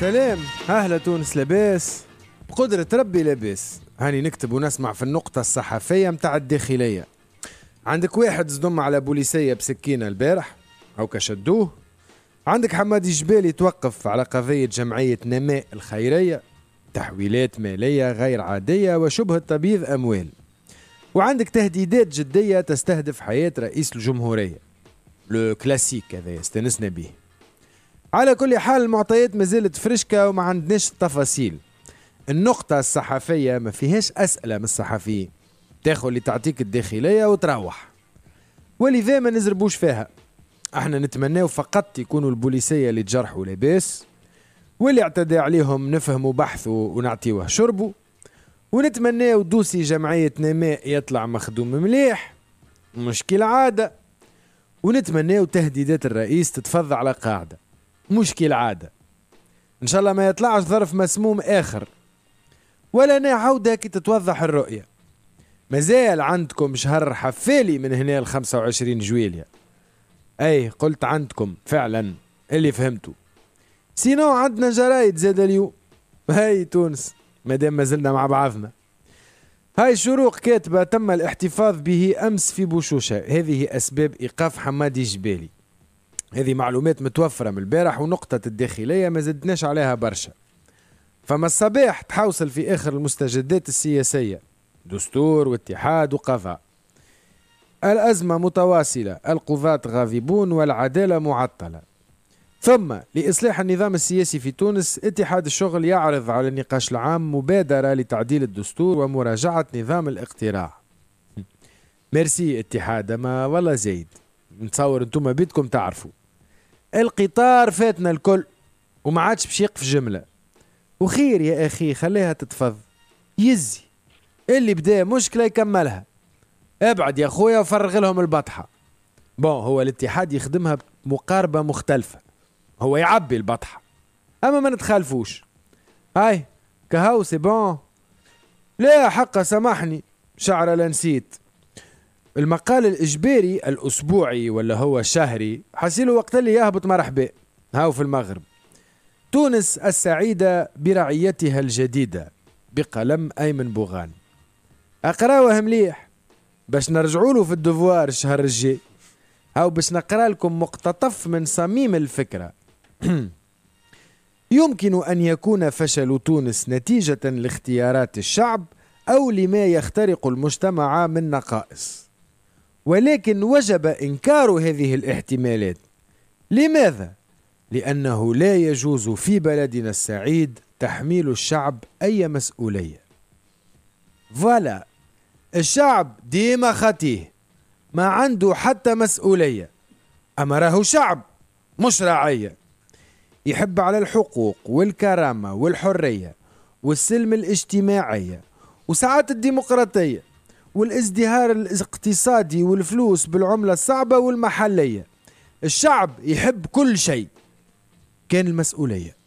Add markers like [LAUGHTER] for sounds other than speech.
سلام أهلا تونس لاباس بقدرة ربي لاباس هاني نكتب ونسمع في النقطة الصحفية متاع الداخلية عندك واحد صدم على بوليسية بسكينة البارح أو كشدوه عندك حمادي جبالي توقف على قضية جمعية نماء الخيرية تحويلات مالية غير عادية وشبهة تبييض أموال وعندك تهديدات جدية تستهدف حياة رئيس الجمهورية لو كلاسيك هذا يستنسنا به على كل حال المعطيات ما زالت فرشكة وما عندناش التفاصيل النقطة الصحفية ما فيهاش أسئلة من الصحفيين تاخذ اللي تعطيك الداخلية وتروح ولذا ما نزربوش فيها احنا نتمناو فقط يكونوا البوليسية اللي تجرحوا لاباس واللي اعتدى عليهم نفهموا بحثوا ونعطيوه شربوا ونتمناو دوسي جمعية نماء يطلع مخدوم مليح مش كالعادة ونتمناو تهديدات الرئيس تتفضى على قاعده مش كالعادة إن شاء الله ما يطلعش ظرف مسموم آخر ولا أنا عودة كي تتوضح الرؤية مازال عندكم شهر حفالي من هنا ل 25 جويليا أي قلت عندكم فعلا اللي فهمتو سينو عندنا جرايد زاد اليوم هاي تونس مادام ما زلنا مع بعضنا هاي شروق كاتبة تم الاحتفاظ به أمس في بوشوشة هذه أسباب إيقاف حمادي جبالي هذه معلومات متوفرة من البارح ونقطة الداخلية ما زدناش عليها برشا فما الصباح تحوصل في آخر المستجدات السياسية دستور واتحاد وقضاء الأزمة متواصلة القضاة غاضبون والعدالة معطلة ثم لإصلاح النظام السياسي في تونس اتحاد الشغل يعرض على النقاش العام مبادرة لتعديل الدستور ومراجعة نظام الاقتراع ميرسي اتحاد ما والله زايد نتصور انتم بدكم تعرفوا القطار فاتنا الكل وما عادش باش يقف جمله وخير يا اخي خليها تتفض يزي اللي بدا مشكله يكملها ابعد يا خويا وفرغ لهم البطحه بون هو الاتحاد يخدمها بمقاربه مختلفه هو يعبي البطحه اما ما نتخالفوش هاي كهو سي بون لا حقا سامحني شعر لا نسيت المقال الإجباري الأسبوعي ولا هو شهري حسيلو وقت اللي يهبط مرحبا هاو في المغرب تونس السعيدة برعيتها الجديدة بقلم أيمن بوغان أقراوه مليح باش له في الدفوار الشهر الجاي أو باش نقرأ لكم مقتطف من صميم الفكرة [CLEARS THROAT] يمكن أن يكون فشل تونس نتيجة لاختيارات الشعب أو لما يخترق المجتمع من نقائص ولكن وجب إنكار هذه الاحتمالات لماذا؟ لأنه لا يجوز في بلدنا السعيد تحميل الشعب أي مسؤولية فوالا الشعب ديما خطيه ما عنده حتى مسؤولية أما راهو شعب مش رعية يحب على الحقوق والكرامة والحرية والسلم الاجتماعية وساعات الديمقراطية والازدهار الاقتصادي والفلوس بالعملة الصعبة والمحلية الشعب يحب كل شيء كان المسؤولية